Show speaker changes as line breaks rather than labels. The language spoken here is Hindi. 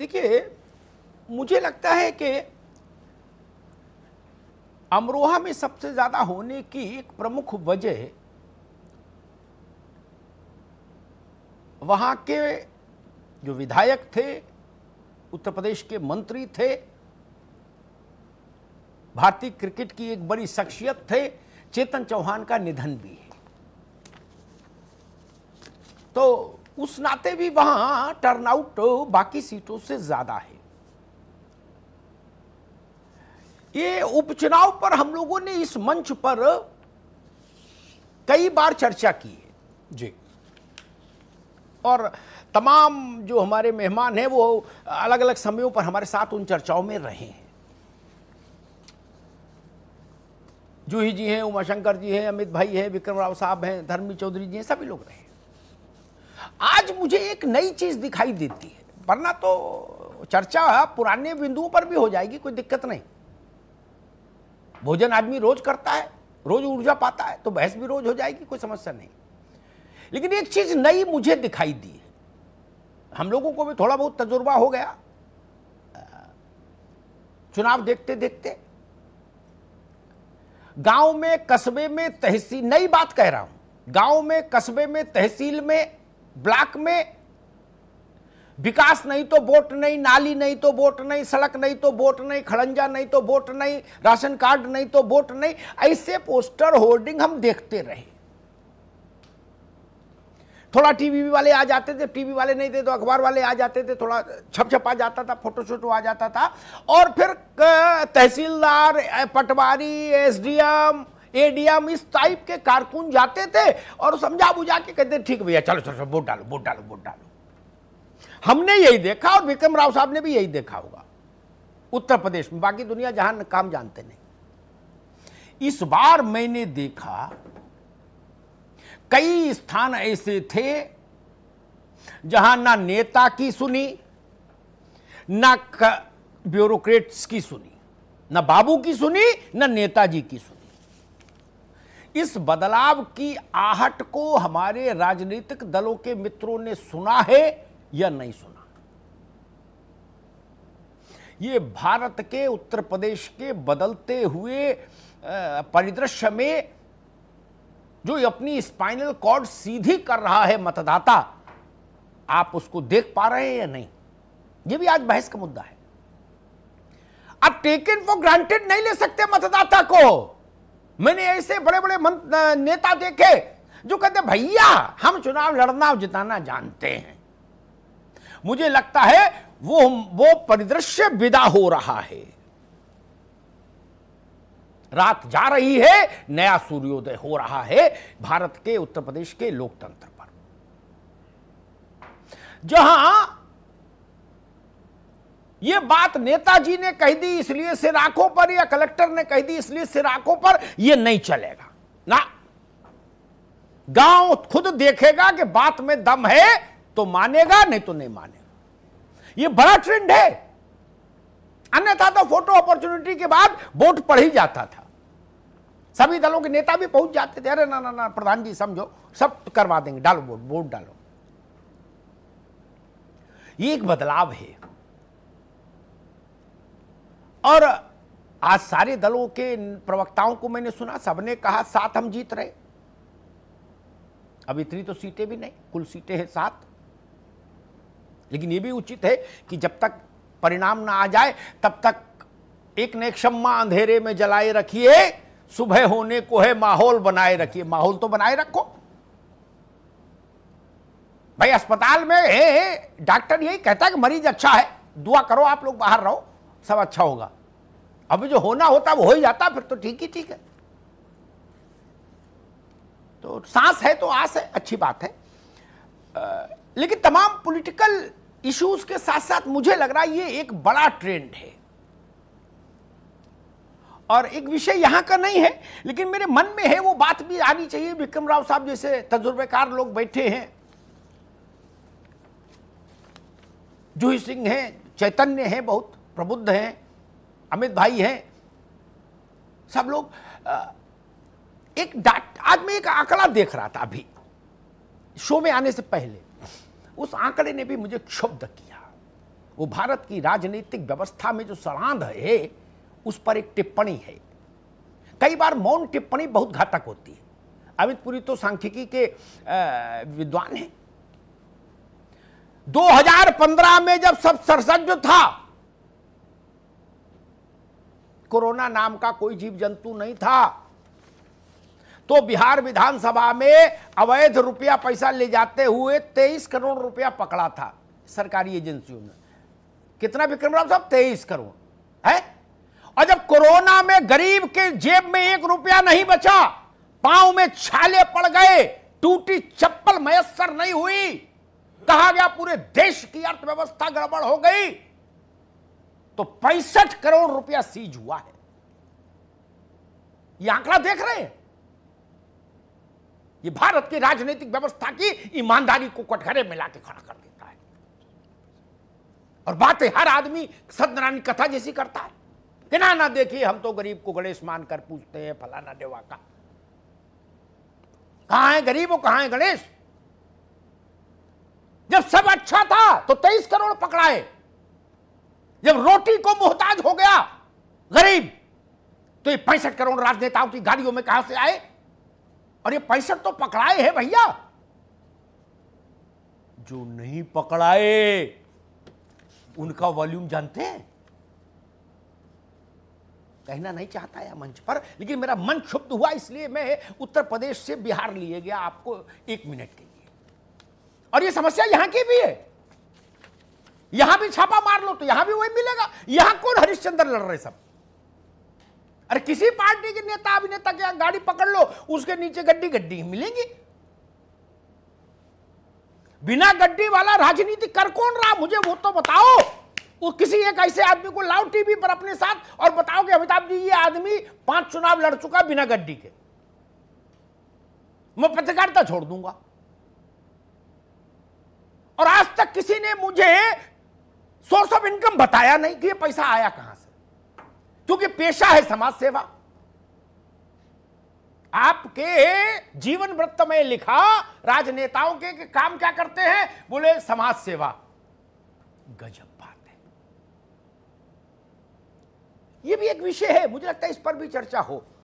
देखिए मुझे लगता है कि अमरोहा में सबसे ज़्यादा होने की एक प्रमुख वजह वहां के जो विधायक थे उत्तर प्रदेश के मंत्री थे भारतीय क्रिकेट की एक बड़ी शख्सियत थे चेतन चौहान का निधन भी है तो उस नाते भी वहां टर्नआउट बाकी सीटों से ज्यादा है ये उपचुनाव पर हम लोगों ने इस मंच पर कई बार चर्चा की है जी और तमाम जो हमारे मेहमान हैं वो अलग अलग समयों पर हमारे साथ उन चर्चाओं में रहे हैं जूही जी हैं उमाशंकर जी हैं अमित भाई हैं विक्रम राव साहब हैं धर्मी चौधरी जी हैं सभी लोग रहे हैं आज मुझे एक नई चीज दिखाई देती है वरना तो चर्चा पुराने बिंदुओं पर भी हो जाएगी कोई दिक्कत नहीं भोजन आदमी रोज करता है रोज ऊर्जा पाता है तो बहस भी रोज हो जाएगी कोई समस्या नहीं लेकिन एक चीज नई मुझे दिखाई दी है हम लोगों को भी थोड़ा बहुत तजुर्बा हो गया चुनाव देखते देखते गांव में कस्बे में तहसील नई बात कह रहा हूं गांव में कस्बे में तहसील में ब्लॉक में विकास नहीं तो वोट नहीं नाली नहीं तो वोट नहीं सड़क नहीं तो वोट नहीं खड़ंजा नहीं तो वोट नहीं राशन कार्ड नहीं तो वोट नहीं ऐसे पोस्टर होर्डिंग हम देखते रहे थोड़ा टीवी वाले आ जाते थे टीवी वाले नहीं थे तो अखबार वाले आ जाते थे थोड़ा छप छप आ जाता था फोटो शोटो आ जाता था और फिर तहसीलदार पटवारी एसडीएम एडीएम इस टाइप के कारकुन जाते थे और समझा बुझा के कहते ठीक भैया चलो चलो वोट डालो वोट डालो वोट डालो हमने यही देखा और विक्रम राव साहब ने भी यही देखा होगा उत्तर प्रदेश में बाकी दुनिया जहां काम जानते नहीं इस बार मैंने देखा कई स्थान ऐसे थे जहां ना नेता की सुनी ना ब्यूरोक्रेट्स की सुनी ना बाबू की सुनी ना नेताजी की सुनी इस बदलाव की आहट को हमारे राजनीतिक दलों के मित्रों ने सुना है या नहीं सुना ये भारत के उत्तर प्रदेश के बदलते हुए परिदृश्य में जो अपनी स्पाइनल कॉर्ड सीधी कर रहा है मतदाता आप उसको देख पा रहे हैं या नहीं ये भी आज बहस का मुद्दा है आप टेकन फॉर ग्रांटेड नहीं ले सकते मतदाता को मैंने ऐसे बड़े बड़े नेता देखे जो कहते भैया हम चुनाव लड़ना जिताना जानते हैं मुझे लगता है वो वो परिदृश्य विदा हो रहा है रात जा रही है नया सूर्योदय हो रहा है भारत के उत्तर प्रदेश के लोकतंत्र पर जहां ये बात नेताजी ने कह दी इसलिए सिराखों पर या कलेक्टर ने कह दी इसलिए सिराखों पर ये नहीं चलेगा ना गांव खुद देखेगा कि बात में दम है तो मानेगा नहीं तो नहीं मानेगा ये बड़ा ट्रेंड है अन्यथा तो फोटो अपॉर्चुनिटी के बाद वोट पढ़ ही जाता था सभी दलों के नेता भी पहुंच जाते थे अरे ना ना ना प्रधान जी समझो सब करवा देंगे डालो वोट वोट डालो ये एक बदलाव है और आज सारे दलों के प्रवक्ताओं को मैंने सुना सबने कहा साथ हम जीत रहे अब इतनी तो सीटें भी नहीं कुल सीटें हैं सात लेकिन यह भी उचित है कि जब तक परिणाम ना आ जाए तब तक एक ने क्षमा अंधेरे में जलाए रखिए सुबह होने को है माहौल बनाए रखिए माहौल तो बनाए रखो भाई अस्पताल में डॉक्टर यही कहता है कि मरीज अच्छा है दुआ करो आप लोग बाहर रहो सब अच्छा होगा अब जो होना होता वो हो ही जाता फिर तो ठीक ही ठीक है तो सांस है तो आस है अच्छी बात है आ, लेकिन तमाम पॉलिटिकल इश्यूज के साथ साथ मुझे लग रहा है ये एक बड़ा ट्रेंड है और एक विषय यहां का नहीं है लेकिन मेरे मन में है वो बात भी आनी चाहिए विक्रम राव साहब जैसे तजुर्बेकार लोग बैठे हैं जूही सिंह हैं चैतन्य हैं बहुत प्रबुद्ध हैं अमित भाई हैं सब लोग एक डाट आज मैं एक आंकड़ा देख रहा था अभी शो में आने से पहले उस आंकड़े ने भी मुझे क्षुब्ध किया वो भारत की राजनीतिक व्यवस्था में जो सड़ांध है उस पर एक टिप्पणी है कई बार मौन टिप्पणी बहुत घातक होती है अमित पुरी तो सांख्यिकी के विद्वान हैं 2015 में जब सब सरसज था कोरोना नाम का कोई जीव जंतु नहीं था तो बिहार विधानसभा में अवैध रुपया पैसा ले जाते हुए तेईस करोड़ रुपया पकड़ा था सरकारी एजेंसियों में कितना विक्रम राव साहब तेईस करोड़ है और जब कोरोना में गरीब के जेब में एक रुपया नहीं बचा पांव में छाले पड़ गए टूटी चप्पल मयसर नहीं हुई कहा गया पूरे देश की अर्थव्यवस्था गड़बड़ हो गई तो पैंसठ करोड़ रुपया सीज हुआ है ये आंकड़ा देख रहे हैं ये भारत की राजनीतिक व्यवस्था की ईमानदारी को कटघरे में लाके खड़ा कर देता है और बातें हर आदमी सत्यनारायण कथा जैसी करता है कि ना ना देखिए हम तो गरीब को गणेश मानकर पूछते हैं फलाना देवा का कहा है गरीब और कहा है गणेश जब सब अच्छा था तो तेईस करोड़ पकड़ाए जब रोटी को मोहताज हो गया गरीब तो ये पैंसठ करोड़ राजनेताओं की गाड़ियों में कहां से आए और ये पैंसठ तो पकड़ाए हैं भैया जो नहीं पकड़ाए उनका वॉल्यूम जानते हैं कहना नहीं चाहता या मंच पर लेकिन मेरा मन क्षुब्ध हुआ इसलिए मैं उत्तर प्रदेश से बिहार लिए गया आपको एक मिनट के लिए और ये समस्या यहां की भी है यहां भी छापा मार लो तो यहां भी वही मिलेगा यहां कौन हरिश्चंद्र लड़ रहे सब अरे किसी पार्टी के नेता अभिनेता के गाड़ी पकड़ लो उसके नीचे गड्डी गड्डी मिलेंगी बिना गड्डी वाला राजनीति कर कौन रहा मुझे वो तो बताओ वो किसी एक ऐसे आदमी को लाओ टीवी पर अपने साथ और बताओ कि अमिताभ जी ये आदमी पांच चुनाव लड़ चुका बिना गड्डी के मैं पत्रकारिता छोड़ दूंगा और आज तक किसी ने मुझे सोर्स ऑफ इनकम बताया नहीं कि ये पैसा आया कहां से क्योंकि पेशा है समाज सेवा आपके जीवन वृत्त में लिखा राजनेताओं के, के काम क्या करते हैं बोले समाज सेवा गजब बात है यह भी एक विषय है मुझे लगता है इस पर भी चर्चा हो